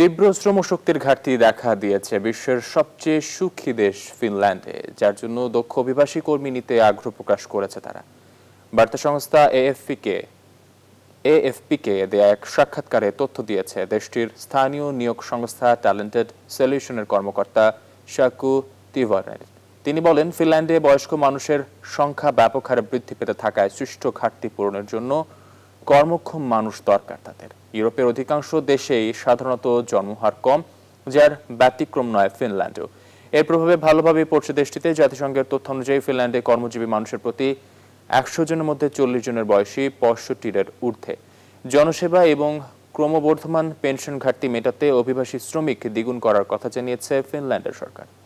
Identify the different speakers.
Speaker 1: তীব্র শ্রম শক্তির ঘাটতি দেখা দিয়েছে বিশ্বের সবচেয়ে সুখী দেশ ফিনল্যান্ডে যার জন্য দক্ষ অভিবাসী কর্মী নিতে আগ্রহ প্রকাশ করেছে তারা বার্তা সংস্থা এএফপিকে এএফপিকে দেয়া এক সাক্ষাৎকারে তথ্য দিয়েছে দেশটির স্থানীয় নিয়োগ সংস্থা ট্যালেন্টেড সলিউশনের কর্মকর্তা শাকু তিভারের তিনি বলেন ফিনল্যান্ডে বয়স্ক মানুষের সংখ্যা ব্যাপক হারে বৃদ্ধি পেতে থাকায় সৃষ্ট ঘাটতি পূরণের জন্য কর্মক্ষম মানুষ দরকার তাদের ইউরোপের অধিকাংশ দেশেই সাধারণত জন্মহার কম যার ব্যতিক্রম নয় ফিনল্যান্ডেও এর প্রভাবে ভালোভাবে পড়ছে দেশটিতে জাতিসংঘের তথ্য অনুযায়ী ফিনল্যান্ডে কর্মজীবী মানুষের প্রতি একশো জনের মধ্যে চল্লিশ জনের বয়সী পঁয়ষট্টির ঊর্ধ্বে জনসেবা এবং ক্রমবর্ধমান পেনশন ঘাটতি মেটাতে অভিবাসী শ্রমিক দ্বিগুণ করার কথা জানিয়েছে ফিনল্যান্ডের সরকার